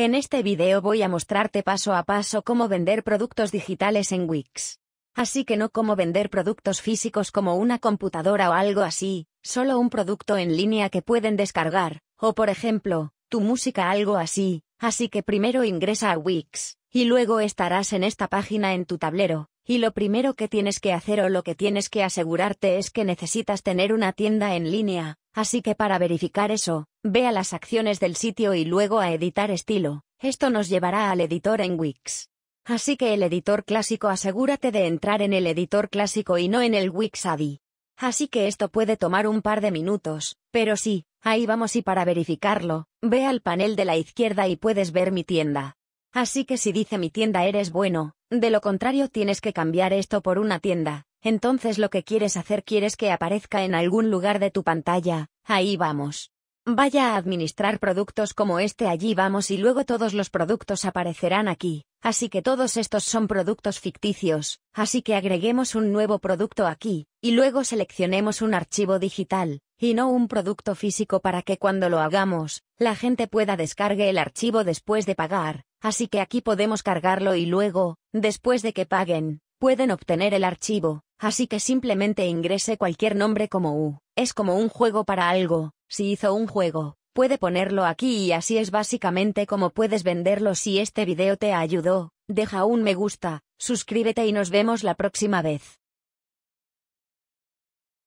En este video voy a mostrarte paso a paso cómo vender productos digitales en Wix. Así que no cómo vender productos físicos como una computadora o algo así, solo un producto en línea que pueden descargar, o por ejemplo, tu música algo así, así que primero ingresa a Wix, y luego estarás en esta página en tu tablero, y lo primero que tienes que hacer o lo que tienes que asegurarte es que necesitas tener una tienda en línea, Así que para verificar eso, ve a las acciones del sitio y luego a editar estilo. Esto nos llevará al editor en Wix. Así que el editor clásico asegúrate de entrar en el editor clásico y no en el Wix ADI. Así que esto puede tomar un par de minutos, pero sí, ahí vamos y para verificarlo, ve al panel de la izquierda y puedes ver mi tienda. Así que si dice mi tienda eres bueno, de lo contrario tienes que cambiar esto por una tienda, entonces lo que quieres hacer quieres que aparezca en algún lugar de tu pantalla, ahí vamos. Vaya a administrar productos como este allí vamos y luego todos los productos aparecerán aquí, así que todos estos son productos ficticios, así que agreguemos un nuevo producto aquí, y luego seleccionemos un archivo digital, y no un producto físico para que cuando lo hagamos, la gente pueda descargue el archivo después de pagar, así que aquí podemos cargarlo y luego, después de que paguen, pueden obtener el archivo, Así que simplemente ingrese cualquier nombre como U. Es como un juego para algo. Si hizo un juego, puede ponerlo aquí y así es básicamente como puedes venderlo si este video te ayudó. Deja un me gusta, suscríbete y nos vemos la próxima vez.